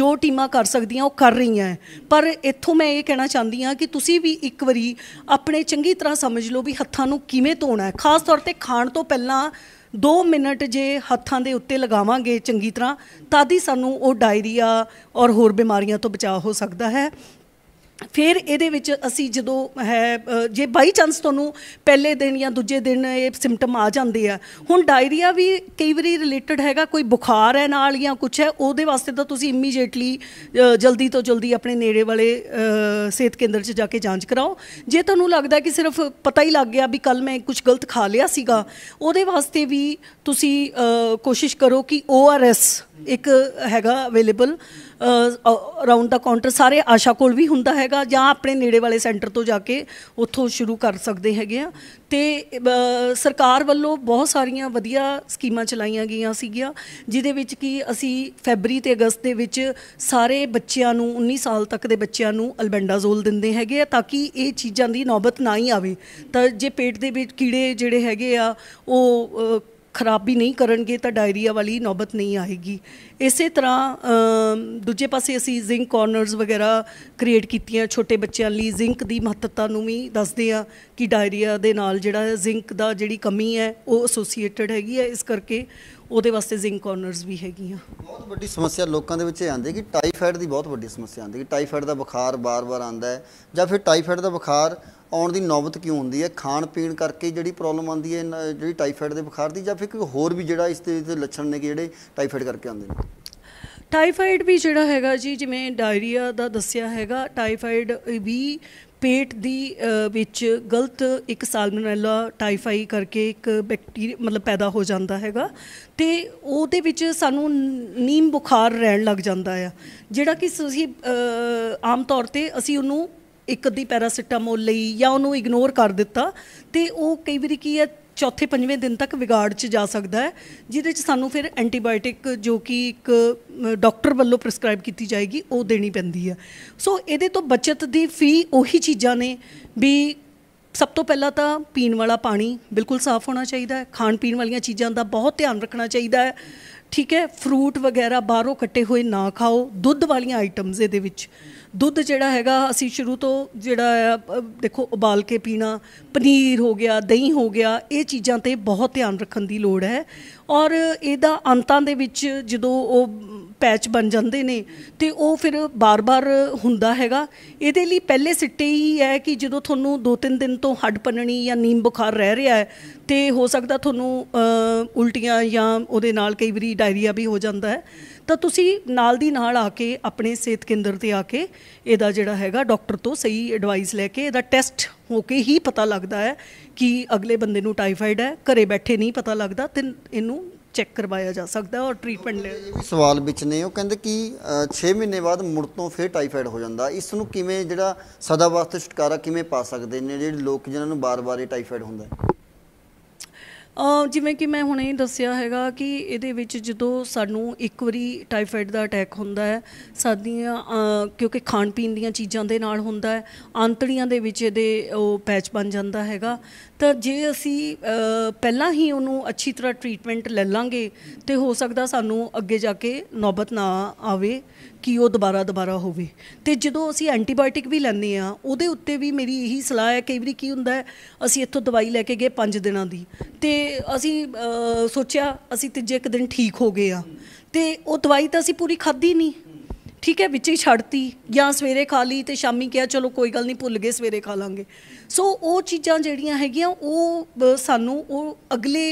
ਜੋ ਟੀਮਾਂ ਕਰ ਸਕਦੀਆਂ ਉਹ ਕਰ ਰਹੀਆਂ ਪਰ ਇੱਥੋਂ ਮੈਂ ਇਹ ਕਹਿਣਾ ਚਾਹੁੰਦੀ ਹਾਂ ਕਿ ਤੁਸੀਂ ਵੀ ਇੱਕ ਵਾਰੀ ਆਪਣੇ ਚੰਗੀ ਤਰ੍ਹਾਂ ਸਮਝ ਲਓ ਵੀ ਹੱਥਾਂ ਨੂੰ ਕਿਵੇਂ ਧੋਣਾ ਹੈ ਖਾਸ ਤੌਰ ਤੇ ਖਾਣ ਤੋਂ ਪਹਿਲਾਂ 2 ਮਿੰਟ ਜੇ ਹੱਥਾਂ ਦੇ ਉੱਤੇ ਲਗਾਵਾਂਗੇ ਚੰਗੀ ਤਰ੍ਹਾਂ ਤਾਂ ਦੀ ਸਾਨੂੰ ਉਹ ਡਾਇਰੀਆ ਔਰ ਹੋਰ ਬਿਮਾਰੀਆਂ ਤੋਂ ਬਚਾਅ ਹੋ ਸਕਦਾ ਹੈ ਫਿਰ ਇਹਦੇ ਵਿੱਚ ਅਸੀਂ ਜਦੋਂ ਹੈ ਜੇ ਬਾਈ ਚਾਂਸ ਤੁਹਾਨੂੰ ਪਹਿਲੇ ਦਿਨ ਜਾਂ ਦੂਜੇ ਦਿਨ ਇਹ ਸਿੰਪਟਮ ਆ ਜਾਂਦੇ ਆ ਹੁਣ ਡਾਇਰੀਆ ਵੀ ਕਈ ਵਾਰੀ ਰਿਲੇਟਡ ਹੈਗਾ ਕੋਈ ਬੁਖਾਰ ਹੈ ਨਾਲ ਜਾਂ ਕੁਝ ਹੈ ਉਹਦੇ ਵਾਸਤੇ ਤਾਂ ਤੁਸੀਂ ਇਮੀਡੀਏਟਲੀ ਜਲਦੀ ਤੋਂ ਜਲਦੀ ਆਪਣੇ ਨੇੜੇ ਵਾਲੇ ਸਿਹਤ ਕੇਂਦਰ 'ਚ ਜਾ ਕੇ ਜਾਂਚ ਕਰਾਓ ਜੇ ਤੁਹਾਨੂੰ ਲੱਗਦਾ ਕਿ ਸਿਰਫ ਪਤਾ ਹੀ ਲੱਗ ਗਿਆ ਵੀ ਕੱਲ ਮੈਂ ਕੁਝ ਗਲਤ ਖਾ ਲਿਆ ਸੀਗਾ ਉਹਦੇ ਵਾਸਤੇ ਵੀ ਤੁਸੀਂ ਕੋਸ਼ਿਸ਼ ਕਰੋ ਕਿ ਓਆਰਐਸ ਇੱਕ ਹੈਗਾ ਅਵੇਲੇਬਲ ਅਰਾਊਂਡ ਦਾ ਕਾਊਂਟਰ ਸਾਰੇ ਆਸ਼ਾ ਕੋਲ ਵੀ ਹੁੰਦਾ ਹੈਗਾ ਜਾਂ ਆਪਣੇ ਨੇੜੇ ਵਾਲੇ ਸੈਂਟਰ ਤੋਂ ਜਾ ਕੇ ਉੱਥੋਂ ਸ਼ੁਰੂ ਕਰ ਸਕਦੇ ਹੈਗੇ ਆ ਤੇ ਸਰਕਾਰ ਵੱਲੋਂ ਬਹੁਤ ਸਾਰੀਆਂ ਵਧੀਆ ਸਕੀਮਾਂ ਚਲਾਈਆਂ ਗਈਆਂ ਸੀਗੀਆਂ ਜਿਦੇ ਵਿੱਚ ਕਿ ਅਸੀਂ ਫੈਬਰੀ ਤੇ ਅਗਸਤ ਦੇ ਵਿੱਚ ਸਾਰੇ ਬੱਚਿਆਂ ਨੂੰ 19 ਸਾਲ ਤੱਕ ਦੇ ਬੱਚਿਆਂ ਨੂੰ ਅਲਬੈਂਡਾਜ਼ੋਲ ਦਿੰਦੇ ਹੈਗੇ ਆ ਤਾਂ ਕਿ ਇਹ ਚੀਜ਼ਾਂ ਦੀ ਨੌਬਤ ਨਾ ਹੀ ਆਵੇ ਤਾਂ ਜੇ ਪੇਟ ਦੇ ਵਿੱਚ ਕੀੜੇ ਜਿਹੜੇ ਹੈਗੇ ਆ ਉਹ ਖਰਾਬੀ ਨਹੀਂ ਕਰਨਗੇ ਤਾਂ ਡਾਇਰੀਆ ਵਾਲੀ ਨੌਬਤ ਨਹੀਂ ਆਏਗੀ ਇਸੇ ਤਰ੍ਹਾਂ ਦੂਜੇ ਪਾਸੇ ਅਸੀਂ ਜ਼ਿੰਕ ਕਾਰਨਰਸ ਵਗੈਰਾ ਕ੍ਰੀਏਟ ਕੀਤੀਆਂ ਛੋਟੇ ਬੱਚਿਆਂ ਲਈ ਜ਼ਿੰਕ ਦੀ ਮਹੱਤਤਾ ਨੂੰ ਵੀ ਦੱਸਦੇ ਆ ਕਿ ਡਾਇਰੀਆ ਦੇ ਨਾਲ ਜਿਹੜਾ ਜ਼ਿੰਕ ਦਾ ਜਿਹੜੀ ਕਮੀ ਹੈ ਉਹ ਐਸੋਸੀਏਟਡ ਹੈਗੀ ਹੈ ਇਸ ਕਰਕੇ ਉਹਦੇ ਵਾਸਤੇ ਜ਼ਿੰਕ ਕਾਰਨਰਸ ਵੀ ਹੈਗੀਆਂ ਬਹੁਤ ਵੱਡੀ ਸਮੱਸਿਆ ਲੋਕਾਂ ਦੇ ਵਿੱਚ ਆਉਂਦੀ ਕਿ ਟਾਈਫਾਇਡ ਦੀ ਬਹੁਤ ਵੱਡੀ ਸਮੱਸਿਆ ਆਉਂਦੀ ਕਿ ਟਾਈਫਾਇਡ ਦਾ ਬੁਖਾਰ ਬਾਰ-ਬਾਰ ਆਉਂਦਾ ਹੈ ਜਾਂ ਫਿਰ ਟਾਈਫਾਇਡ ਦਾ ਬੁਖਾਰ ਆਉਣ ਦੀ ਨੌਬਤ ਕਿਉਂ ਹੁੰਦੀ ਹੈ ਖਾਣ ਪੀਣ ਕਰਕੇ ਜਿਹੜੀ ਪ੍ਰੋਬਲਮ ਆਉਂਦੀ ਹੈ ਜਿਹੜੀ ਟਾਈਫਾਇਡ ਦੇ ਬੁਖਾਰ ਦੀ ਜਾਂ ਫਿਰ ਕੋਈ ਹੋਰ ਵੀ ਜਿਹੜਾ ਇਸ ਦੇ ਲੱਛਣ ਨੇ ਕਿ ਜਿਹੜੇ ਟਾਈਫਾਇਡ ਕਰਕੇ ਆਉਂਦੇ ਨੇ ਟਾਈਫਾਇਡ ਵੀ ਜਿਹੜਾ ਹੈਗਾ ਜੀ ਜਿਵੇਂ ਡਾਇਰੀਆ ਦਾ ਦੱਸਿਆ ਹੈਗਾ ਟਾਈਫਾਇਡ ਵੀ ਪੇਟ ਦੀ ਵਿੱਚ ਗਲਤ ਇੱਕ ਸਾਲਮੋਨੈਲਾ ਟਾਈਫਾਈ ਕਰਕੇ ਇੱਕ ਬੈਕਟੀਰੀਆ ਮਤਲਬ ਪੈਦਾ ਹੋ ਜਾਂਦਾ ਹੈਗਾ ਤੇ ਉਹਦੇ ਵਿੱਚ ਸਾਨੂੰ ਨੀਮ ਬੁਖਾਰ ਰਹਿਣ ਲੱਗ ਜਾਂਦਾ ਆ ਜਿਹੜਾ ਕਿ ਤੁਸੀਂ ਆਮ ਤੌਰ ਤੇ ਅਸੀਂ ਉਹਨੂੰ ਇੱਕ ਅੱਧੀ ਪੈਰਾਸੀਟਾਮੋਲ ਲਈ ਜਾਂ ਉਹਨੂੰ ਇਗਨੋਰ ਕਰ ਦਿੱਤਾ ਤੇ ਉਹ ਕਈ ਵਾਰੀ ਕੀ ਹੈ ਚੌਥੇ ਪੰਜਵੇਂ ਦਿਨ ਤੱਕ ਵਿਗਾੜ ਚ ਜਾ ਸਕਦਾ ਹੈ ਜਿਹਦੇ ਚ ਸਾਨੂੰ ਫਿਰ ਐਂਟੀਬਾਇਓਟਿਕ ਜੋ ਕਿ ਇੱਕ ਡਾਕਟਰ ਵੱਲੋਂ ਪ੍ਰਿਸਕ੍ਰਾਈਬ ਕੀਤੀ ਜਾਏਗੀ ਉਹ ਦੇਣੀ ਪੈਂਦੀ ਹੈ ਸੋ ਇਹਦੇ ਤੋਂ ਬਚਤ ਦੀ ਫੀ ਉਹੀ ਚੀਜ਼ਾਂ ਨੇ ਵੀ ਸਭ ਤੋਂ ਪਹਿਲਾਂ ਤਾਂ ਪੀਣ ਵਾਲਾ ਪਾਣੀ ਬਿਲਕੁਲ ਸਾਫ਼ ਹੋਣਾ ਚਾਹੀਦਾ ਹੈ ਖਾਣ ਪੀਣ ਵਾਲੀਆਂ ਚੀਜ਼ਾਂ ਦਾ ਬਹੁਤ ਧਿਆਨ ਰੱਖਣਾ ਚਾਹੀਦਾ ਹੈ ਠੀਕ ਹੈ ਫਰੂਟ ਵਗੈਰਾ ਬਾਹਰੋਂ ਕੱਟੇ ਹੋਏ ਨਾ ਖਾਓ ਦੁੱਧ ਵਾਲੀਆਂ ਆਈਟਮਸ ਇਹਦੇ ਵਿੱਚ ਦੁੱਧ ਜਿਹੜਾ ਹੈਗਾ ਅਸੀਂ ਸ਼ੁਰੂ ਤੋਂ ਜਿਹੜਾ ਦੇਖੋ ਉਬਾਲ ਕੇ ਪੀਣਾ ਪਨੀਰ ਹੋ ਗਿਆ ਦਹੀਂ ਹੋ ਗਿਆ ਇਹ ਚੀਜ਼ਾਂ ਤੇ ਬਹੁਤ ਧਿਆਨ ਰੱਖਣ ਦੀ ਲੋੜ ਹੈ ਔਰ ਇਹਦਾ ਅੰਤਾਂ ਦੇ ਵਿੱਚ ਜਦੋਂ ਉਹ ਪੈਚ ਬਣ ਜਾਂਦੇ ਨੇ ਤੇ ਉਹ ਫਿਰ ਬਾਰ-ਬਾਰ ਹੁੰਦਾ ਹੈਗਾ ਇਹਦੇ ਲਈ ਪਹਿਲੇ ਸਿੱਟੇ ਹੀ ਹੈ ਕਿ ਜਦੋਂ ਤੁਹਾਨੂੰ 2-3 ਦਿਨ ਤੋਂ ਹੱਡ ਪਨਣੀ ਜਾਂ ਨੀਮ ਬੁਖਾਰ ਰਹਿ ਰਿਹਾ ਹੈ ਤੇ ਹੋ ਸਕਦਾ ਤੁਹਾਨੂੰ ਉਲਟੀਆਂ ਜਾਂ ਉਹਦੇ ਨਾਲ ਕਈ ਵਾਰੀ ਡਾਇਰੀਆ ਵੀ ਹੋ ਜਾਂਦਾ ਹੈ ਤਾਂ ਤੁਸੀਂ ਨਾਲ ਦੀ ਨਾਲ ਆ ਕੇ ਆਪਣੇ ਸਿਹਤ ਕੇਂਦਰ ਤੇ ਆ ਕੇ ਇਹਦਾ ਜਿਹੜਾ ਹੈਗਾ ਡਾਕਟਰ ਤੋਂ ਸਹੀ ਐਡਵਾਈਸ ਲੈ ਕੇ ਇਹਦਾ ਟੈਸਟ ਹੋ ਕੇ ਹੀ ਪਤਾ ਲੱਗਦਾ ਹੈ ਕਿ ਅਗਲੇ ਬੰਦੇ ਨੂੰ ਟਾਈਫਾਈਡ ਹੈ ਘਰੇ ਬੈਠੇ ਨਹੀਂ ਪਤਾ ਲੱਗਦਾ ਤੇ ਇਹਨੂੰ ਚੈੱਕ ਕਰਵਾਇਆ ਜਾ ਸਕਦਾ ਔਰ ਟ੍ਰੀਟਮੈਂਟ ਲੈ ਇਹ ਵੀ ਸਵਾਲ ਵਿੱਚ ਨੇ ਉਹ ਕਹਿੰਦੇ ਕਿ 6 ਮਹੀਨੇ ਬਾਅਦ ਮੁੜ ਤੋਂ ਫੇਰ ਟਾਈਫਾਈਡ ਹੋ ਜਾਂਦਾ ਇਸ ਨੂੰ ਕਿਵੇਂ ਜਿਹੜਾ ਸਦਾ ਵਾਸਤੇ ਛੁਟਕਾਰਾ ਕਿਵੇਂ ਪਾ ਸਕਦੇ ਨੇ ਜਿਹੜੇ ਲੋਕ ਜਿਨ੍ਹਾਂ ਨੂੰ ਬਾਰ-ਬਾਰ ਇਹ ਟਾਈਫਾਈਡ ਹੁੰਦਾ ਹੈ ਜਿਵੇਂ ਕਿ ਮੈਂ ਹੁਣੇ ਦੱਸਿਆ ਹੈਗਾ ਕਿ ਇਹਦੇ ਵਿੱਚ ਜਦੋਂ ਸਾਨੂੰ ਇੱਕ ਵਾਰੀ ਟਾਈਫਾਇਡ ਦਾ ਅਟੈਕ ਹੁੰਦਾ ਹੈ ਸਾਡੀਆਂ ਕਿਉਂਕਿ ਖਾਣ ਪੀਣ ਦੀਆਂ ਚੀਜ਼ਾਂ ਦੇ ਨਾਲ ਹੁੰਦਾ ਹੈ ਆਂਤੜੀਆਂ ਦੇ ਵਿੱਚ ਇਹਦੇ ਉਹ ਪੈਚ ਬਣ ਜਾਂਦਾ ਹੈਗਾ ਤਾਂ ਜੇ ਅਸੀਂ ਪਹਿਲਾਂ ਹੀ ਉਹਨੂੰ ਅੱਛੀ ਤਰ੍ਹਾਂ ਟ੍ਰੀਟਮੈਂਟ ਲੈ ਲਾਂਗੇ ਤੇ ਹੋ ਸਕਦਾ ਸਾਨੂੰ ਅੱਗੇ ਜਾ ਕੇ ਨੌਬਤ ਨਾ ਆਵੇ ਕਿ ਉਹ ਦੁਬਾਰਾ ਦੁਬਾਰਾ ਹੋਵੇ ਤੇ ਜਦੋਂ ਅਸੀਂ ਐਂਟੀਬਾਇਓਟਿਕ ਵੀ ਲੈਂਦੇ ਆ ਉਹਦੇ ਉੱਤੇ ਵੀ ਮੇਰੀ ਇਹੀ ਸਲਾਹ ਹੈ ਕਈ ਵਾਰੀ ਕੀ ਹੁੰਦਾ ਅਸੀਂ ਇੱਥੋਂ ਦਵਾਈ ਲੈ ਕੇ ਗਏ 5 ਦਿਨਾਂ ਦੀ ਤੇ ਅਸੀਂ ਸੋਚਿਆ ਅਸੀਂ ਤੀਜੇ ਇੱਕ ਦਿਨ ਠੀਕ ਹੋ ਗਏ ਆ ਤੇ ਉਹ ਦਵਾਈ ਤਾਂ ਅਸੀਂ ਪੂਰੀ ਖਾਧੀ ਨਹੀਂ ਠੀਕ ਹੈ ਵਿੱਚ ਹੀ ਛੱਡਤੀ ਜਾਂ ਸਵੇਰੇ ਖਾ ਲਈ ਤੇ ਸ਼ਾਮੀ ਕਿਹਾ ਚਲੋ ਕੋਈ ਗੱਲ ਨਹੀਂ ਭੁੱਲ ਗਏ ਸਵੇਰੇ ਖਾ ਲਾਂਗੇ ਸੋ ਉਹ ਚੀਜ਼ਾਂ ਜਿਹੜੀਆਂ ਹੈਗੀਆਂ ਉਹ ਸਾਨੂੰ ਉਹ ਅਗਲੇ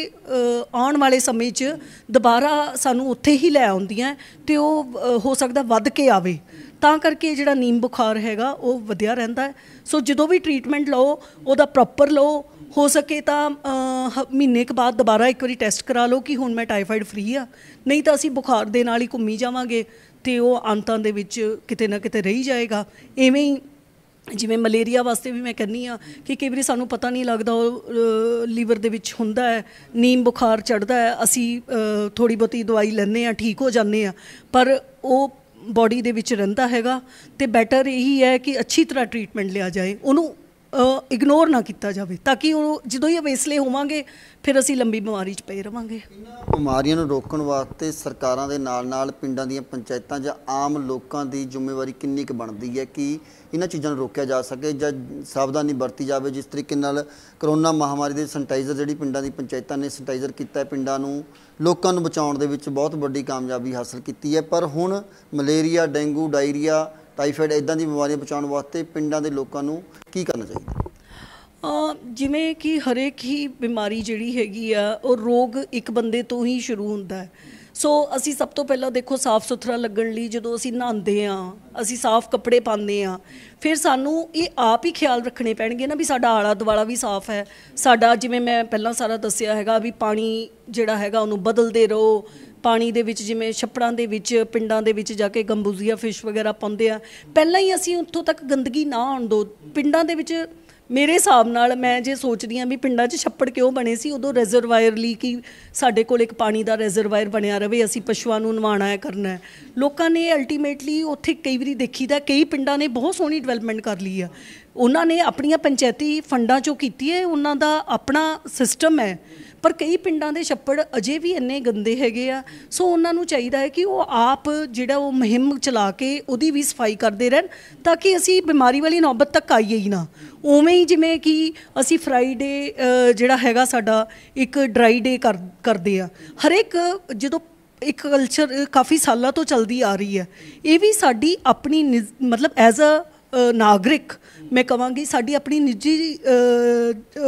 ਆਉਣ ਵਾਲੇ ਸਮੇਂ 'ਚ ਦੁਬਾਰਾ ਸਾਨੂੰ ਉੱਥੇ ਹੀ ਲੈ ਆਉਂਦੀਆਂ ਤੇ ਉਹ ਹੋ ਸਕਦਾ ਵੱਧ ਕੇ ਆਵੇ ਤਾਂ ਕਰਕੇ ਜਿਹੜਾ ਨੀਮ ਬੁਖਾਰ ਹੈਗਾ ਉਹ ਵਧਿਆ ਰਹਿੰਦਾ ਸੋ ਜਦੋਂ ਵੀ ਟ੍ਰੀਟਮੈਂਟ ਲਓ ਉਹਦਾ ਪ੍ਰੋਪਰ ਲਓ ਹੋ ਸਕੇ ਤਾਂ ਮਹੀਨੇ ਕ ਬਾਅਦ ਦੁਬਾਰਾ ਇੱਕ ਵਾਰੀ ਟੈਸਟ ਕਰਾ ਲਓ ਕਿ ਹੁਣ ਮੈਂ ਟਾਈਫਾਈਡ ਫ੍ਰੀ ਆ ਨਹੀਂ ਤਾਂ ਅਸੀਂ ਬੁਖਾਰ ਦੇ ਨਾਲ ਹੀ ਘੁੰਮੀ ਜਾਵਾਂਗੇ ਤੇ ਉਹ ਅੰਤਾਂ ਦੇ ਵਿੱਚ ਕਿਤੇ ਨਾ ਕਿਤੇ ਰਹੀ ਜਾਏਗਾ ਐਵੇਂ ਹੀ ਜਿਵੇਂ ਮਲੇਰੀਆ ਵਾਸਤੇ ਵੀ ਮੈਂ ਕਹਿੰਨੀ ਆ ਕਿ ਕਈ ਵਾਰੀ ਸਾਨੂੰ ਪਤਾ ਨਹੀਂ ਲੱਗਦਾ ਉਹ ਲੀਵਰ ਦੇ ਵਿੱਚ ਹੁੰਦਾ ਹੈ ਨੀਮ ਬੁਖਾਰ ਚੜਦਾ ਹੈ ਅਸੀਂ ਥੋੜੀ ਬਤੀ ਦਵਾਈ ਲੈਣੇ ਆ ਠੀਕ ਹੋ ਜਾਂਦੇ ਆ ਪਰ ਉਹ ਬਾਡੀ ਦੇ ਵਿੱਚ ਰਹਿੰਦਾ ਹੈਗਾ ਤੇ ਬੈਟਰ ਇਹੀ ਹੈ ਕਿ ਅੱਛੀ ਤਰ੍ਹਾਂ ਟ੍ਰੀਟਮੈਂਟ ਲਿਆ ਜਾਏ ਉਹਨੂੰ ਇਗਨੋਰ ਨਾ ਕੀਤਾ ਜਾਵੇ ਤਾਂ ਕਿ ਉਹ ਜਦੋਂ ਹੀ ਅਵੇਸਲੇ ਹੋਵਾਂਗੇ ਫਿਰ ਅਸੀਂ ਲੰਬੀ ਬਿਮਾਰੀ 'ਚ ਪਏ ਰਵਾਂਗੇ ਬਿਮਾਰੀਆਂ ਨੂੰ ਰੋਕਣ ਵਾਸਤੇ ਸਰਕਾਰਾਂ ਦੇ ਨਾਲ-ਨਾਲ ਪਿੰਡਾਂ ਦੀਆਂ ਪੰਚਾਇਤਾਂ ਜਾਂ ਆਮ ਲੋਕਾਂ ਦੀ ਜ਼ਿੰਮੇਵਾਰੀ ਕਿੰਨੀ ਕੁ ਬਣਦੀ ਹੈ ਕਿ ਇਹਨਾਂ ਚੀਜ਼ਾਂ ਨੂੰ ਰੋਕਿਆ ਜਾ ਸਕੇ ਜਾਂ ਸਾਵਧਾਨੀ ਵਰਤੀ ਜਾਵੇ ਜਿਸ ਤਰੀਕੇ ਨਾਲ ਕਰੋਨਾ ਮਹਾਮਾਰੀ ਦੇ ਸੈਨੇਟਾਈਜ਼ਰ ਜਿਹੜੀ ਪਿੰਡਾਂ ਦੀ ਪੰਚਾਇਤਾਂ ਨੇ ਸੈਨੇਟਾਈਜ਼ਰ ਕੀਤਾ ਹੈ ਪਿੰਡਾਂ ਨੂੰ ਲੋਕਾਂ ਨੂੰ ਬਚਾਉਣ ਦੇ ਵਿੱਚ ਬਹੁਤ ਵੱਡੀ ਕਾਮਯਾਬੀ ਹਾਸਲ ਕੀਤੀ ਹੈ ਪਰ ਹੁਣ ਮਲੇਰੀਆ ਡੈਂਗੂ ਡਾਇਰੀਆ ਟਾਈਫਾਇਡ ਇਦਾਂ ਦੀ ਬਿਮਾਰੀਆਂ ਬਚਾਉਣ ਵਾਸਤੇ ਪਿੰਡਾਂ ਦੇ ਲੋਕਾਂ ਨੂੰ ਕੀ ਕਰਨਾ ਚਾਹੀਦਾ ਜਿਵੇਂ ਕਿ ਹਰੇਕ ਹੀ ਬਿਮਾਰੀ ਜਿਹੜੀ ਹੈਗੀ ਆ ਉਹ ਰੋਗ ਇੱਕ ਬੰਦੇ ਤੋਂ ਹੀ ਸ਼ੁਰੂ ਹੁੰਦਾ ਹੈ ਸੋ ਅਸੀਂ ਸਭ ਤੋਂ ਪਹਿਲਾਂ ਦੇਖੋ ਸਾਫ਼ ਸੁਥਰਾ ਲੱਗਣ ਲਈ ਜਦੋਂ ਅਸੀਂ ਨਹਾਉਂਦੇ ਆ ਅਸੀਂ ਸਾਫ਼ ਕੱਪੜੇ ਪਾਉਂਦੇ ਆ ਫਿਰ ਸਾਨੂੰ ਇਹ ਆਪ ਹੀ ਖਿਆਲ ਰੱਖਣੇ ਪੈਣਗੇ ਨਾ ਵੀ ਸਾਡਾ ਆਲਾ ਦੁਆਲਾ ਵੀ ਸਾਫ਼ ਹੈ ਸਾਡਾ ਜਿਵੇਂ ਮੈਂ ਪਹਿਲਾਂ ਸਾਰਾ ਦੱਸਿਆ ਹੈਗਾ ਵੀ ਪਾਣੀ ਜਿਹੜਾ ਹੈਗਾ ਉਹਨੂੰ ਬਦਲਦੇ ਰਹੋ ਪਾਣੀ ਦੇ ਵਿੱਚ ਜਿਵੇਂ ਛੱਪੜਾਂ ਦੇ ਵਿੱਚ ਪਿੰਡਾਂ ਦੇ ਵਿੱਚ ਜਾ ਕੇ ਗੰਬੂਜ਼ੀਆ ਫਿਸ਼ ਵਗੈਰਾ ਪਾਉਂਦੇ ਆ ਪਹਿਲਾਂ ਹੀ ਅਸੀਂ ਉੱਥੋਂ ਤੱਕ ਗੰਦਗੀ ਨਾ ਆਉਣ ਦੋ ਪਿੰਡਾਂ ਦੇ ਵਿੱਚ ਮੇਰੇ ਹਿਸਾਬ ਨਾਲ ਮੈਂ ਜੇ ਸੋਚਦੀ ਆ ਵੀ ਪਿੰਡਾਂ 'ਚ ਛੱਪੜ ਕਿਉਂ ਬਣੇ ਸੀ ਉਦੋਂ ਰਿਜ਼ਰਵਾਇਰ ਲਈ ਕਿ ਸਾਡੇ ਕੋਲ ਇੱਕ ਪਾਣੀ ਦਾ ਰਿਜ਼ਰਵਾਇਰ ਬਣਿਆ ਰਵੇ ਅਸੀਂ ਪਸ਼ੂਆਂ ਨੂੰ ਨਵਾਣਾ ਹੈ ਕਰਨਾ ਹੈ ਲੋਕਾਂ ਨੇ ਅਲਟੀਮੇਟਲੀ ਉੱਥੇ ਕਈ ਵਾਰੀ ਦੇਖੀਦਾ ਕਈ ਪਿੰਡਾਂ ਨੇ ਬਹੁਤ ਸੋਹਣੀ ਡਿਵੈਲਪਮੈਂਟ ਕਰ ਲਈ ਆ ਉਹਨਾਂ ਨੇ ਆਪਣੀਆਂ ਪੰਚਾਇਤੀ ਫੰਡਾਂ 'ਚੋਂ ਕੀਤੀ ਹੈ ਉਹਨਾਂ ਦਾ ਆਪਣਾ ਸਿਸਟਮ ਹੈ ਪਰ ਕਈ ਪਿੰਡਾਂ ਦੇ ਛੱਪੜ ਅਜੇ ਵੀ ਇੰਨੇ ਗੰਦੇ ਹੈਗੇ ਆ ਸੋ ਉਹਨਾਂ ਨੂੰ ਚਾਹੀਦਾ ਹੈ ਕਿ ਉਹ ਆਪ ਜਿਹੜਾ ਉਹ ਮੁਹਿੰਮ ਚਲਾ ਕੇ ਉਹਦੀ ਵੀ ਸਫਾਈ ਕਰਦੇ ਰਹਿਣ ਤਾਂ ਕਿ ਅਸੀਂ ਬਿਮਾਰੀ ਵਾਲੀ ਨੌਬਤ ਤੱਕ ਆਈਏ ਹੀ ਨਾ ਉਵੇਂ ਹੀ ਜਿਵੇਂ ਕਿ ਅਸੀਂ ਫਰਾਈਡੇ ਜਿਹੜਾ ਹੈਗਾ ਸਾਡਾ ਇੱਕ ਡਰਾਈ ਡੇ ਕਰਦੇ ਆ ਹਰੇਕ ਜਦੋਂ ਇੱਕ ਕਲਚਰ ਕਾਫੀ ਸਾਲਾਂ ਤੋਂ ਚਲਦੀ ਆ ਰਹੀ ਹੈ ਇਹ ਵੀ ਸਾਡੀ ਆਪਣੀ ਮਤਲਬ ਐਜ਼ ਅ ਨਾਗਰਿਕ ਮੈਂ ਕਵਾਂਗੀ ਸਾਡੀ ਆਪਣੀ ਨਿੱਜੀ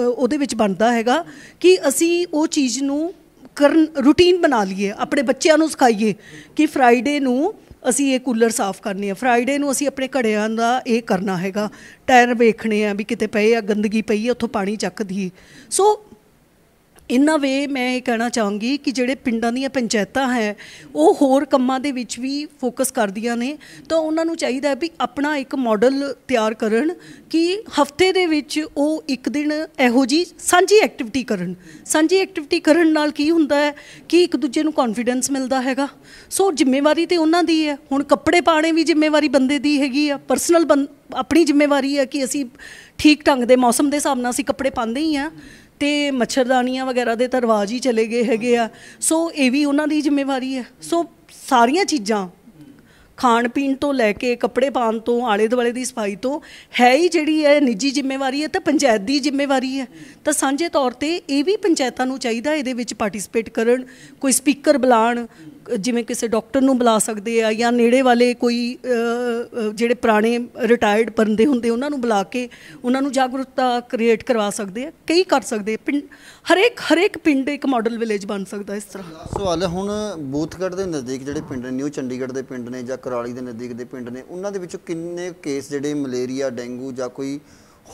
ਉਹਦੇ ਵਿੱਚ ਬਣਦਾ ਹੈਗਾ ਕਿ ਅਸੀਂ ਉਹ ਚੀਜ਼ ਨੂੰ ਕਰਨ ਰੂਟੀਨ ਬਣਾ ਲਈਏ ਆਪਣੇ ਬੱਚਿਆਂ ਨੂੰ ਸਿਖਾਈਏ ਕਿ ਫਰਾਈਡੇ ਨੂੰ ਅਸੀਂ ਇਹ ਕੂਲਰ ਸਾਫ਼ ਕਰਨੀ ਹੈ ਫਰਾਈਡੇ ਨੂੰ ਅਸੀਂ ਆਪਣੇ ਘੜਿਆਂ ਦਾ ਇਹ ਕਰਨਾ ਹੈਗਾ ਟਾਇਰ ਵੇਖਣੇ ਆ ਵੀ ਕਿਤੇ ਪਏ ਆ ਗੰਦਗੀ ਪਈ ਆ ਉੱਥੋਂ ਪਾਣੀ ਚੱਕ ਦੀ ਸੋ ਇਨਾ ਵੇ ਮੈਂ ਇਹ ਕਹਿਣਾ ਚਾਹਾਂਗੀ ਕਿ ਜਿਹੜੇ ਪਿੰਡਾਂ ਦੀਆਂ ਪੰਚਾਇਤਾਂ ਹੈ ਉਹ ਹੋਰ ਕੰਮਾਂ ਦੇ ਵਿੱਚ ਵੀ ਫੋਕਸ ਕਰਦੀਆਂ ਨੇ ਤਾਂ ਉਹਨਾਂ ਨੂੰ ਚਾਹੀਦਾ ਹੈ ਵੀ ਆਪਣਾ ਇੱਕ ਮਾਡਲ ਤਿਆਰ ਕਰਨ ਕਿ ਹਫਤੇ ਦੇ ਵਿੱਚ ਉਹ ਇੱਕ ਦਿਨ ਇਹੋ ਜੀ ਸਾਂਝੀ ਐਕਟੀਵਿਟੀ ਕਰਨ ਸਾਂਝੀ ਐਕਟੀਵਿਟੀ ਕਰਨ ਨਾਲ ਕੀ ਹੁੰਦਾ ਹੈ ਕਿ ਇੱਕ ਦੂਜੇ ਨੂੰ ਕੌਨਫੀਡੈਂਸ ਮਿਲਦਾ ਹੈਗਾ ਸੋ ਜ਼ਿੰਮੇਵਾਰੀ ਤੇ ਉਹਨਾਂ ਦੀ ਹੈ ਹੁਣ ਕੱਪੜੇ ਪਾਣੇ ਵੀ ਜ਼ਿੰਮੇਵਾਰੀ ਬੰਦੇ ਦੀ ਹੈਗੀ ਆ ਪਰਸਨਲ ਆਪਣੀ ਜ਼ਿੰਮੇਵਾਰੀ ਹੈ ਕਿ ਅਸੀਂ ਠੀਕ ਢੰਗ ਦੇ ਮੌਸਮ ਦੇ ਹਿਸਾਬ ਨਾਲ ਅਸੀਂ ਕੱਪੜੇ ਪਾਉਂਦੇ ਹੀ ਆ ਤੇ ਮੱਛਰਦਾਨੀਆਂ ਵਗੈਰਾ ਦੇ ਦਰਵਾਜ਼ੇ ਹੀ ਚਲੇ ਗਏ ਹੈਗੇ ਆ ਸੋ ਇਹ ਵੀ ਉਹਨਾਂ ਦੀ ਜ਼ਿੰਮੇਵਾਰੀ ਹੈ ਸੋ ਸਾਰੀਆਂ ਚੀਜ਼ਾਂ ਖਾਣ ਪੀਣ ਤੋਂ ਲੈ ਕੇ ਕੱਪੜੇ ਪਾਣ ਤੋਂ ਆਲੇ ਦੁਆਲੇ ਦੀ ਸਫਾਈ ਤੋਂ ਹੈ ਹੀ ਜਿਹੜੀ ਹੈ ਨਿੱਜੀ ਜ਼ਿੰਮੇਵਾਰੀ ਹੈ ਤਾਂ ਪੰਚਾਇਤ ਦੀ ਜ਼ਿੰਮੇਵਾਰੀ ਹੈ ਤਾਂ ਸਾਂਝੇ ਤੌਰ ਤੇ ਇਹ ਵੀ ਪੰਚਾਇਤਾਂ ਨੂੰ ਚਾਹੀਦਾ ਇਹਦੇ ਵਿੱਚ ਪਾਰਟਿਸਿਪੇਟ ਕਰਨ ਕੋਈ ਸਪੀਕਰ ਬੁਲਾਣ ਜਿਵੇਂ ਕਿਸੇ ਡਾਕਟਰ ਨੂੰ ਬੁਲਾ ਸਕਦੇ ਆ ਜਾਂ ਨੇੜੇ ਵਾਲੇ ਕੋਈ ਜਿਹੜੇ ਪੁਰਾਣੇ ਰਿਟਾਇਰਡ ਬੰਦੇ ਹੁੰਦੇ ਉਹਨਾਂ ਨੂੰ ਬੁਲਾ ਕੇ ਉਹਨਾਂ ਨੂੰ ਜਾਗਰੂਕਤਾ ਕ੍ਰੀਏਟ ਕਰਵਾ ਸਕਦੇ ਆ ਕਈ ਕਰ ਸਕਦੇ ਪਿੰਡ ਹਰੇਕ ਹਰੇਕ ਪਿੰਡ ਇੱਕ ਮਾਡਲ ਵਿਲੇਜ ਬਣ ਸਕਦਾ ਇਸ ਤਰ੍ਹਾਂ ਸਵਾਲ ਹੈ ਹੁਣ ਬੂਥਗੜ ਦੇ ਨਜ਼ਦੀਕ ਜਿਹੜੇ ਪਿੰਡ ਨੇ ਨਿਊ ਚੰਡੀਗੜ੍ਹ ਦੇ ਪਿੰਡ ਨੇ ਜਾਂ ਕਰਾਲੀ ਦੇ ਨਜ਼ਦੀਕ ਦੇ ਪਿੰਡ ਨੇ ਉਹਨਾਂ ਦੇ ਵਿੱਚੋਂ ਕਿੰਨੇ ਕੇਸ ਜਿਹੜੇ ਮਲੇਰੀਆ ਡੈਂਗੂ ਜਾਂ ਕੋਈ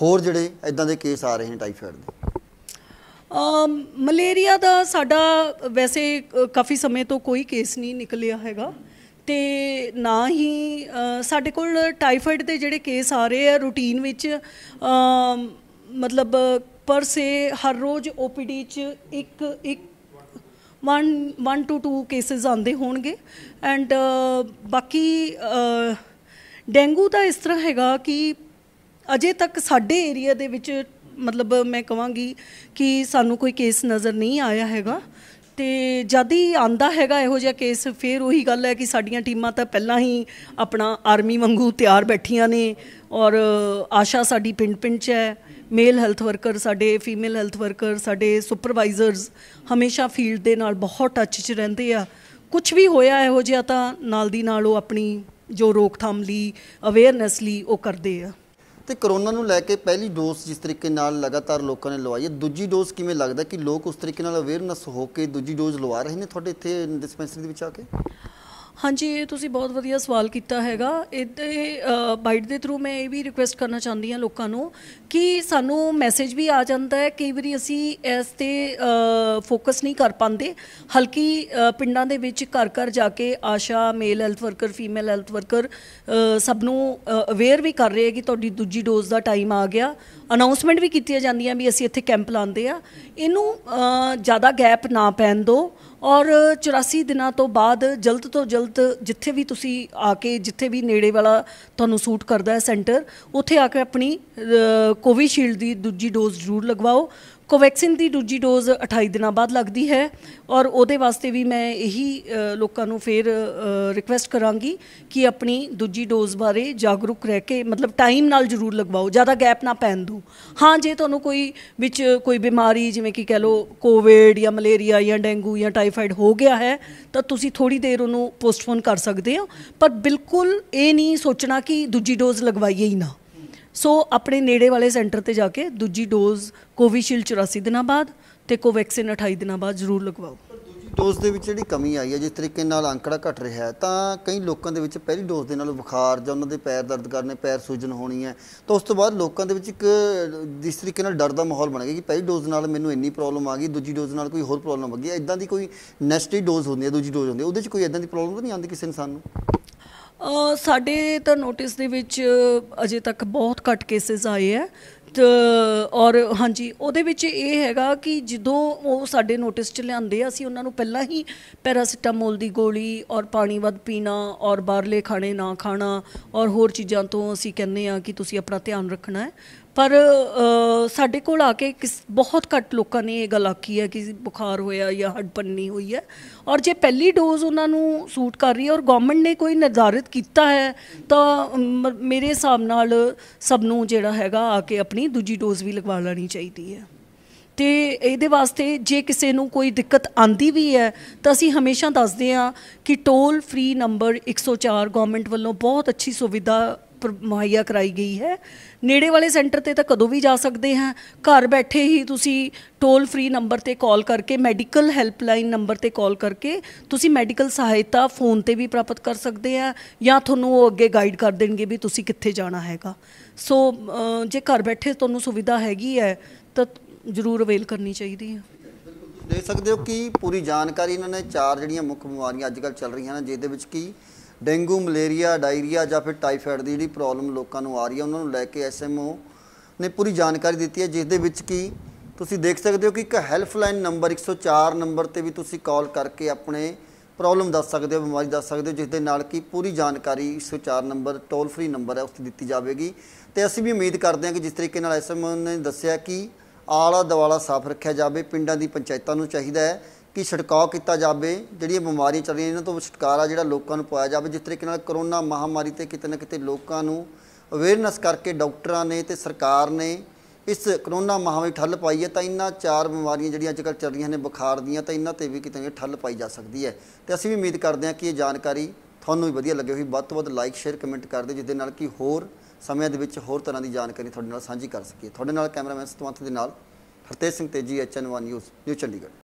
ਹੋਰ ਜਿਹੜੇ ਇਦਾਂ ਦੇ ਕੇਸ ਆ ਰਹੇ ਨੇ ਟਾਈਫਾਇਡ ਦੇ ਮਲੇਰੀਆ ਦਾ ਸਾਡਾ ਵੈਸੇ ਕਾਫੀ ਸਮੇਂ ਤੋਂ ਕੋਈ ਕੇਸ ਨਹੀਂ ਨਿਕਲਿਆ ਹੈਗਾ ਤੇ ਨਾ ਹੀ ਸਾਡੇ ਕੋਲ ਟਾਈਫਾਇਡ ਦੇ ਜਿਹੜੇ ਕੇਸ ਆ ਰਹੇ ਆ ਰੂਟੀਨ ਵਿੱਚ ਮਤਲਬ ਪਰ ਸੇ ਹਰ ਰੋਜ਼ ਓਪੀਡੀ ਚ ਇੱਕ ਇੱਕ 1 1 ਟੂ 2 ਕੇਸਸ ਆਉਂਦੇ ਹੋਣਗੇ ਐਂਡ ਬਾਕੀ ਡੈਂਗੂ ਦਾ ਇਸ ਤਰ੍ਹਾਂ ਹੈਗਾ ਕਿ ਅਜੇ ਤੱਕ ਸਾਡੇ ਏਰੀਆ ਦੇ ਵਿੱਚ ਮਤਲਬ ਮੈਂ ਕਹਾਂਗੀ ਕਿ ਸਾਨੂੰ ਕੋਈ ਕੇਸ ਨਜ਼ਰ ਨਹੀਂ ਆਇਆ ਹੈਗਾ ਤੇ ਜਦ ਹੀ ਆਂਦਾ ਹੈਗਾ ਇਹੋ ਜਿਹਾ ਕੇਸ ਫਿਰ ਉਹੀ ਗੱਲ ਹੈ ਕਿ ਸਾਡੀਆਂ ਟੀਮਾਂ ਤਾਂ ਪਹਿਲਾਂ ਹੀ ਆਪਣਾ ਆਰਮੀ ਵਾਂਗੂ ਤਿਆਰ ਬੈਠੀਆਂ ਨੇ ਔਰ ਆਸ਼ਾ ਸਾਡੀ ਪਿੰਡ-ਪਿੰਡ 'ਚ ਹੈ ਮੇਲ ਹੈਲਥ ਵਰਕਰ ਸਾਡੇ ਫੀਮੇਲ ਹੈਲਥ ਵਰਕਰ ਸਾਡੇ ਸੁਪਰਵਾਈਜ਼ਰਸ ਹਮੇਸ਼ਾ ਫੀਲਡ ਦੇ ਨਾਲ ਬਹੁਤ ਟੱਚ 'ਚ ਰਹਿੰਦੇ ਆ ਕੁਝ ਵੀ ਹੋਇਆ ਇਹੋ ਜਿਹਾ ਤਾਂ ਨਾਲ ਦੀ ਨਾਲ ਉਹ ਆਪਣੀ ਜੋ ਰੋਕਥਾਮ ਲਈ ਅਵੇਅਰਨੈਸ ਲਈ ਉਹ ਕਰਦੇ ਆ ਤੇ ਕਰੋਨਾ ਨੂੰ ਲੈ ਕੇ ਪਹਿਲੀ ਡੋਜ਼ ਜਿਸ ਤਰੀਕੇ ਨਾਲ ਲਗਾਤਾਰ ਲੋਕਾਂ ਨੇ ਲਵਾਈ ਹੈ ਦੂਜੀ ਡੋਜ਼ ਕਿਵੇਂ ਲੱਗਦਾ ਕਿ ਲੋਕ ਉਸ ਤਰੀਕੇ ਨਾਲ ਅਵੇਅਰਨੈਸ ਹੋ ਕੇ ਦੂਜੀ ਡੋਜ਼ ਲਵਾ ਰਹੇ ਨੇ ਤੁਹਾਡੇ ਇੱਥੇ ਡਿਸਪੈਂਸਰੀ ਦੇ ਵਿੱਚ ਆ ਕੇ ਹਾਂਜੀ ਇਹ ਤੁਸੀਂ ਬਹੁਤ ਵਧੀਆ ਸਵਾਲ ਕੀਤਾ ਹੈਗਾ ਇਹਦੇ ਬਾਈਟ ਦੇ ਥਰੂ ਮੈਂ ਇਹ ਵੀ ਰਿਕੁਐਸਟ ਕਰਨਾ ਚਾਹੁੰਦੀ ਹਾਂ ਲੋਕਾਂ ਨੂੰ ਕਿ ਸਾਨੂੰ ਮੈਸੇਜ ਵੀ ਆ ਜਾਂਦਾ ਹੈ ਕਈ ਵਾਰੀ ਅਸੀਂ ਇਸ ਤੇ ਫੋਕਸ ਨਹੀਂ ਕਰ ਪਾਉਂਦੇ ਹਲਕੀ ਪਿੰਡਾਂ ਦੇ ਵਿੱਚ ਘਰ ਘਰ ਜਾ ਕੇ ASHA male health worker female health worker ਸਭ ਨੂੰ ਅਵੇਅਰ ਵੀ ਕਰ ਰਹੇ ਹੈ ਕਿ ਤੁਹਾਡੀ ਦੂਜੀ ਡੋਜ਼ ਦਾ ਟਾਈਮ ਆ ਗਿਆ ਅਨਾਉਂਸਮੈਂਟ ਵੀ ਕੀਤੀ ਜਾਂਦੀਆਂ ਵੀ ਅਸੀਂ ਇੱਥੇ ਕੈਂਪ ਲਾਉਂਦੇ ਆ ਇਹਨੂੰ ਜ਼ਿਆਦਾ ਗੈਪ ਨਾ ਪੈਣ ਦਿਓ ਔਰ 84 ਦਿਨਾਂ ਤੋਂ ਬਾਅਦ ਜਲਦ ਤੋਂ ਜਲਦ ਜਿੱਥੇ ਵੀ ਤੁਸੀਂ ਆ ਕੇ ਜਿੱਥੇ ਵੀ ਨੇੜੇ ਵਾਲਾ ਤੁਹਾਨੂੰ ਸੂਟ ਕਰਦਾ ਹੈ ਸੈਂਟਰ ਉੱਥੇ ਆ ਕੇ ਆਪਣੀ ਕੋਵਿਸ਼ੀਲਡ ਦੀ ਦੂਜੀ ਡੋਜ਼ ਜ਼ਰੂਰ ਲਗਵਾਓ ਕੋਵੈਕਸਿਨ ਦੀ ਦੂਜੀ ਡੋਜ਼ 28 ਦਿਨਾਂ ਬਾਅਦ ਲੱਗਦੀ ਹੈ ਔਰ ਉਹਦੇ ਵਾਸਤੇ ਵੀ ਮੈਂ ਇਹੀ ਲੋਕਾਂ ਨੂੰ ਫੇਰ ਰਿਕਵੈਸਟ ਕਰਾਂਗੀ ਕਿ ਆਪਣੀ ਦੂਜੀ ਡੋਜ਼ ਬਾਰੇ ਜਾਗਰੂਕ ਰਹਿ ਕੇ ਮਤਲਬ ਟਾਈਮ ਨਾਲ ਜ਼ਰੂਰ ਲਗਵਾਓ ਜ਼ਿਆਦਾ ਗੈਪ ਨਾ ਪੈਣ ਦਿਓ ਹਾਂ ਜੇ ਤੁਹਾਨੂੰ ਕੋਈ ਵਿੱਚ ਕੋਈ ਬਿਮਾਰੀ ਜਿਵੇਂ ਕਿ ਕਹਿ ਲੋ ਕੋਵਿਡ ਜਾਂ ਮਲੇਰੀਆ ਜਾਂ ਡੈਂਗੂ ਜਾਂ ਟਾਈਫਾਈਡ ਹੋ ਗਿਆ ਹੈ ਤਾਂ ਤੁਸੀਂ ਥੋੜੀ ਦੇਰ ਉਹਨੂੰ ਪੋਸਟਪੋਨ ਕਰ ਸਕਦੇ ਹੋ ਪਰ ਬਿਲਕੁਲ ਇਹ ਨਹੀਂ ਸੋਚਣਾ ਕਿ ਦੂਜੀ ਡੋਜ਼ ਲਗਵਾਈਏ ਹੀ ਨਾ ਸੋ ਆਪਣੇ ਨੇੜੇ ਵਾਲੇ ਸੈਂਟਰ ਤੇ ਜਾ ਕੇ ਦੂਜੀ ਡੋਜ਼ ਕੋਵਿਸ਼ੀਲਡ 84 ਦਿਨਾਂ ਬਾਅਦ ਤੇ ਕੋਵੈਕਸਿਨ 28 ਦਿਨਾਂ ਬਾਅਦ ਜ਼ਰੂਰ ਲਗਵਾਓ ਡੋਜ਼ ਦੇ ਵਿੱਚ ਜਿਹੜੀ ਕਮੀ ਆਈ ਹੈ ਜਿਸ ਤਰੀਕੇ ਨਾਲ ਅੰਕੜਾ ਘਟ ਰਿਹਾ ਹੈ ਤਾਂ ਕਈ ਲੋਕਾਂ ਦੇ ਵਿੱਚ ਪਹਿਲੀ ਡੋਜ਼ ਦੇ ਨਾਲ ਬੁਖਾਰ ਜਾਂ ਉਹਨਾਂ ਦੇ ਪੈਰ ਦਰਦ ਕਰਨੇ ਪੈਰ ਸੂਜਨ ਹੋਣੀ ਹੈ ਤਾਂ ਉਸ ਤੋਂ ਬਾਅਦ ਲੋਕਾਂ ਦੇ ਵਿੱਚ ਇੱਕ ਜਿਸ ਤਰੀਕੇ ਨਾਲ ਡਰ ਦਾ ਮਾਹੌਲ ਬਣ ਗਿਆ ਕਿ ਪਹਿਲੀ ਡੋਜ਼ ਨਾਲ ਮੈਨੂੰ ਇੰਨੀ ਪ੍ਰੋਬਲਮ ਆ ਗਈ ਦੂਜੀ ਡੋਜ਼ ਨਾਲ ਕੋਈ ਹੋਰ ਪ੍ਰੋਬਲਮ ਆ ਗਈ ਇਦਾਂ ਦੀ ਕੋਈ ਨੈਸਟੀ ਡੋਜ਼ ਹੁੰਦੀ ਹੈ ਦੂਜੀ ਡੋਜ਼ ਹੁੰਦੀ ਹੈ ਉਹਦੇ ਵਿੱਚ ਕੋਈ ਇਦਾਂ ਦੀ ਪ੍ਰੋਬਲਮ ਨਹੀਂ ਆਉਂਦੀ ਕਿਸੇ ਇਨਸਾਨ ਨੂੰ ਸਾਡੇ ਤਾਂ ਨੋਟਿਸ ਦੇ ਵਿੱਚ ਅਜੇ ਤੱਕ ਬਹੁਤ ਘੱਟ ਕੇਸਿਸ ਆਏ ਹੈ ਔਰ ਹਾਂਜੀ ਉਹਦੇ ਵਿੱਚ ਇਹ ਹੈਗਾ ਕਿ ਜਦੋਂ ਉਹ ਸਾਡੇ ਨੋਟਿਸ 'ਚ ਲਿਆਂਦੇ ਆ ਅਸੀਂ ਉਹਨਾਂ ਨੂੰ ਪਹਿਲਾਂ ਹੀ ਪੈਰਾਸੀਟਾਮੋਲ ਦੀ ਗੋਲੀ ਔਰ ਪਾਣੀ ਵੱਧ ਪੀਣਾ ਔਰ ਬਾਹਰਲੇ ਖਾਣੇ ਨਾ ਖਾਣਾ ਔਰ ਹੋਰ ਚੀਜ਼ਾਂ ਤੋਂ ਅਸੀਂ ਕਹਿੰਦੇ ਆ ਕਿ ਤੁਸੀਂ ਆਪਣਾ ਧਿਆਨ ਰੱਖਣਾ ਹੈ ਪਰ ਸਾਡੇ ਕੋਲ ਆ ਕੇ ਬਹੁਤ ਘੱਟ ਲੋਕਾਂ ਨੇ ਇਹ ਗੱਲ ਆਖੀ ਹੈ ਕਿ ਬੁਖਾਰ ਹੋਇਆ ਜਾਂ ਹੜਪੰਨੀ ਹੋਈ ਹੈ ਔਰ ਜੇ ਪਹਿਲੀ ਡੋਜ਼ ਉਹਨਾਂ ਨੂੰ ਸੂਟ ਕਰ ਰਹੀ ਹੈ ਔਰ ਗਵਰਨਮੈਂਟ ਨੇ ਕੋਈ ਨਿਰਧਾਰਿਤ ਕੀਤਾ ਹੈ ਤਾਂ ਮੇਰੇ ਹਿਸਾਬ ਨਾਲ ਸਭ ਨੂੰ ਜਿਹੜਾ ਹੈਗਾ ਆ ਕੇ ਆਪਣੀ ਦੂਜੀ ਡੋਜ਼ ਵੀ ਲਗਵਾ ਲੈਣੀ ਚਾਹੀਦੀ ਹੈ ਤੇ ਇਹਦੇ ਵਾਸਤੇ ਜੇ ਕਿਸੇ ਨੂੰ ਕੋਈ ਦਿੱਕਤ ਆਂਦੀ ਵੀ ਹੈ ਤਾਂ ਅਸੀਂ ਹਮੇਸ਼ਾ ਦੱਸਦੇ ਆ ਕਿ ਟੋਲ ਫ੍ਰੀ ਨੰਬਰ 104 ਗਵਰਨਮੈਂਟ ਵੱਲੋਂ ਬਹੁਤ ਅੱਛੀ ਸੁਵਿਧਾ ਮੁਹੱਈਆ ਕਰਾਈ ਗਈ ਹੈ ਨੇੜੇ ਵਾਲੇ ਸੈਂਟਰ ਤੇ ਤਾਂ ਕਦੋਂ ਵੀ ਜਾ ਸਕਦੇ ਹਾਂ ਘਰ ਬੈਠੇ ਹੀ ਤੁਸੀਂ ਟੋਲ ਫ੍ਰੀ ਨੰਬਰ ਤੇ ਕਾਲ ਕਰਕੇ ਮੈਡੀਕਲ ਹੈਲਪਲਾਈਨ ਨੰਬਰ ਤੇ ਕਾਲ ਕਰਕੇ ਤੁਸੀਂ ਮੈਡੀਕਲ ਸਹਾਇਤਾ ਫੋਨ ਤੇ ਵੀ ਪ੍ਰਾਪਤ ਕਰ ਸਕਦੇ ਆ ਜਾਂ ਤੁਹਾਨੂੰ ਉਹ ਅੱਗੇ ਗਾਈਡ ਕਰ ਦੇਣਗੇ ਵੀ ਤੁਸੀਂ ਕਿੱਥੇ ਜਾਣਾ ਹੈਗਾ ਸੋ ਜੇ ਘਰ ਬੈਠੇ ਤੁਹਾਨੂੰ ਸੁਵਿਧਾ ਹੈਗੀ ਹੈ ਤਾਂ ਜ਼ਰੂਰ ਅਵੇਲ ਕਰਨੀ ਚਾਹੀਦੀ ਹੈ ਦੇ ਸਕਦੇ ਹੋ ਕਿ ਪੂਰੀ ਜਾਣਕਾਰੀ ਇਹਨਾਂ ਨੇ ਚਾਰ ਜਿਹੜੀਆਂ ਮੁੱਖ ਬਿਮਾਰੀਆਂ ਅੱਜਕੱਲ ਚੱਲ ਰਹੀਆਂ ਨੇ ਜਿਹਦੇ ਵਿੱਚ ਕੀ ਡੇਂਗੂ ਮਲੇਰੀਆ ਡਾਇਰੀਆ ਜਾਂ ਫਿਰ ਟਾਈਫਾਇਡ ਦੀ ਜਿਹੜੀ ਪ੍ਰੋਬਲਮ ਲੋਕਾਂ ਨੂੰ ਆ ਰਹੀ ਹੈ ਉਹਨਾਂ ਨੂੰ ਲੈ ਕੇ ਐਸਐਮਓ ਨੇ ਪੂਰੀ ਜਾਣਕਾਰੀ ਦਿੱਤੀ ਹੈ ਜਿਸ ਦੇ ਵਿੱਚ ਕੀ ਤੁਸੀਂ ਦੇਖ ਸਕਦੇ ਹੋ ਕਿ ਇੱਕ ਹੈਲਪਲਾਈਨ ਨੰਬਰ 104 ਨੰਬਰ ਤੇ ਵੀ ਤੁਸੀਂ ਕਾਲ ਕਰਕੇ ਆਪਣੇ ਪ੍ਰੋਬਲਮ ਦੱਸ ਸਕਦੇ ਹੋ ਬਿਮਾਰੀ ਦੱਸ ਸਕਦੇ ਹੋ ਜਿਸ ਦੇ ਨਾਲ ਕੀ ਪੂਰੀ ਜਾਣਕਾਰੀ 104 ਨੰਬਰ ਟੋਲ ਫ੍ਰੀ ਨੰਬਰ ਹੈ ਉਸ ਤੇ ਦਿੱਤੀ ਜਾਵੇਗੀ ਤੇ ਅਸੀਂ ਵੀ ਉਮੀਦ ਕਰਦੇ ਹਾਂ ਕਿ ਜਿਸ ਤਰੀਕੇ ਨਾਲ ਐਸਐਮਓ ਨੇ ਦੱਸਿਆ ਕਿ ਆਲਾ ਦਵਾਲਾ ਸਾਫ਼ ਰੱਖਿਆ ਜਾਵੇ ਪਿੰਡਾਂ ਦੀ ਪੰਚਾਇਤਾਂ ਨੂੰ ਚਾਹੀਦਾ ਹੈ ਕਿ ਛਿੜਕਾਅ ਕੀਤਾ ਜਾਵੇ ਜਿਹੜੀ ਇਹ ਬਿਮਾਰੀ ਚੱਲ ਰਹੀ ਇਹਨਾਂ ਤੋਂ ਛੁਟਕਾਰਾ ਜਿਹੜਾ ਲੋਕਾਂ ਨੂੰ ਪਾਇਆ ਜਾਵੇ ਜਿਸ ਤਰੀਕੇ ਨਾਲ ਕਰੋਨਾ ਮਹਾਮਾਰੀ ਤੇ ਕਿਤੇ ਨਾ ਕਿਤੇ ਲੋਕਾਂ ਨੂੰ ਅਵੇਅਰਨੈਸ ਕਰਕੇ ਡਾਕਟਰਾਂ ਨੇ ਤੇ ਸਰਕਾਰ ਨੇ ਇਸ ਕਰੋਨਾ ਮਹਾਮਾਰੀ ਠੱਲ ਪਾਈ ਹੈ ਤਾਂ ਇਹਨਾਂ ਚਾਰ ਬਿਮਾਰੀਆਂ ਜਿਹੜੀਆਂ ਅੱਜਕੱਲ ਚੱਲ ਰਹੀਆਂ ਨੇ ਬੁਖਾਰ ਦੀਆਂ ਤਾਂ ਇਹਨਾਂ ਤੇ ਵੀ ਕਿਤੇ ਨਾ ਠੱਲ ਪਾਈ ਜਾ ਸਕਦੀ ਹੈ ਤੇ ਅਸੀਂ ਵੀ ਉਮੀਦ ਕਰਦੇ ਹਾਂ ਕਿ ਇਹ ਜਾਣਕਾਰੀ ਤੁਹਾਨੂੰ ਵੀ ਵਧੀਆ ਲੱਗੇ ਹੋਈ ਵੱਧ ਤੋਂ ਵੱਧ ਲਾਈਕ ਸ਼ੇਅਰ ਕਮੈਂਟ ਕਰ ਦਿਓ ਜਿਸ ਦੇ ਨਾਲ ਕਿ ਹੋਰ ਸਮੇਂ ਦੇ ਵਿੱਚ ਹੋਰ ਤਰ੍ਹਾਂ ਦੀ ਜਾਣਕਾਰੀ ਤੁਹਾਡੇ ਨਾਲ ਸਾਂਝੀ ਕਰ ਸਕੀਏ ਤੁਹਾਡੇ ਨਾਲ ਕੈਮਰਾਮੈਨ ਸਤਵੰਤ ਦੇ ਨਾਲ ਹਰਤੇਜ ਸਿੰਘ ਤੇਜੀ ਐਚਐਨ1 ਨਿਊਜ਼ ਨਿਊ ਚੰਡੀਗੜ੍ਹ